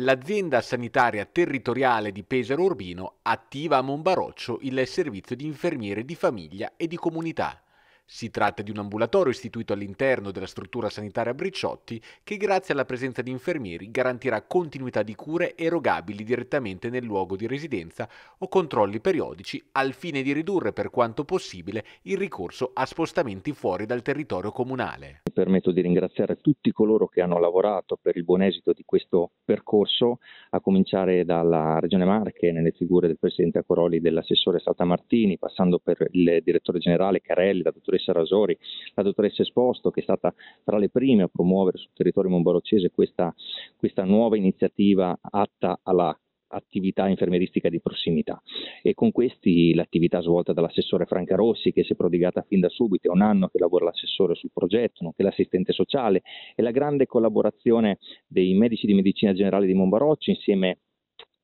L'azienda sanitaria territoriale di Pesaro Urbino attiva a Monbaroccio il servizio di infermiere di famiglia e di comunità. Si tratta di un ambulatorio istituito all'interno della struttura sanitaria Bricciotti che grazie alla presenza di infermieri garantirà continuità di cure erogabili direttamente nel luogo di residenza o controlli periodici al fine di ridurre per quanto possibile il ricorso a spostamenti fuori dal territorio comunale. Mi permetto di ringraziare tutti coloro che hanno lavorato per il buon esito di questo percorso, a cominciare dalla Regione Marche nelle figure del Presidente Acoroli e dell'assessore Saltamartini, passando per il direttore generale Carelli, la dottoressa dottoressa Rasori, la dottoressa Esposto, che è stata tra le prime a promuovere sul territorio monbarocese questa, questa nuova iniziativa atta alla attività infermieristica di prossimità e con questi l'attività svolta dall'assessore Franca Rossi che si è prodigata fin da subito, è un anno che lavora l'assessore sul progetto, nonché l'assistente sociale e la grande collaborazione dei medici di medicina generale di Monbaroccio insieme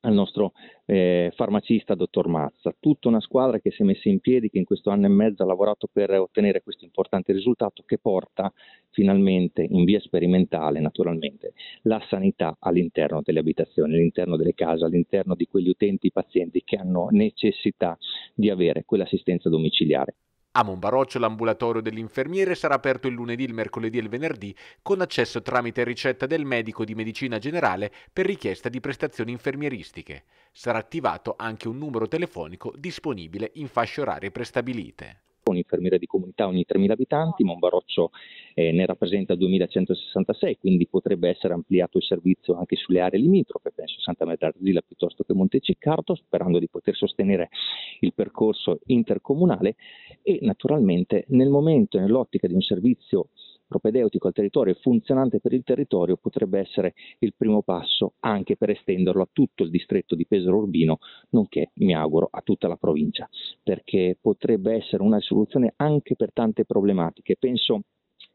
al nostro eh, farmacista dottor Mazza. Tutta una squadra che si è messa in piedi, che in questo anno e mezzo ha lavorato per ottenere questo importante risultato che porta finalmente, in via sperimentale naturalmente, la sanità all'interno delle abitazioni, all'interno delle case, all'interno di quegli utenti, pazienti che hanno necessità di avere quell'assistenza domiciliare. A Monbaroccio l'ambulatorio dell'infermiere sarà aperto il lunedì, il mercoledì e il venerdì con accesso tramite ricetta del medico di medicina generale per richiesta di prestazioni infermieristiche. Sarà attivato anche un numero telefonico disponibile in fasce orarie prestabilite. infermiere di comunità ogni 3.000 abitanti, Monbaroccio eh, ne rappresenta 2166, quindi potrebbe essere ampliato il servizio anche sulle aree limitrofe, penso Santa Maria d'Arzilla piuttosto che Monte Ciccardo, sperando di poter sostenere il percorso intercomunale e naturalmente nel momento, nell'ottica di un servizio propedeutico al territorio e funzionante per il territorio potrebbe essere il primo passo anche per estenderlo a tutto il distretto di Pesaro Urbino, nonché mi auguro a tutta la provincia, perché potrebbe essere una soluzione anche per tante problematiche. Penso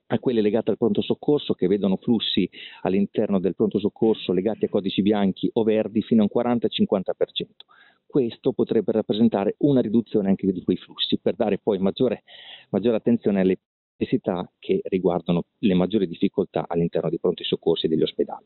a quelle legate al pronto soccorso che vedono flussi all'interno del pronto soccorso legati a codici bianchi o verdi fino a un 40-50%. Questo potrebbe rappresentare una riduzione anche di quei flussi per dare poi maggiore, maggiore attenzione alle necessità che riguardano le maggiori difficoltà all'interno dei pronti soccorsi e degli ospedali.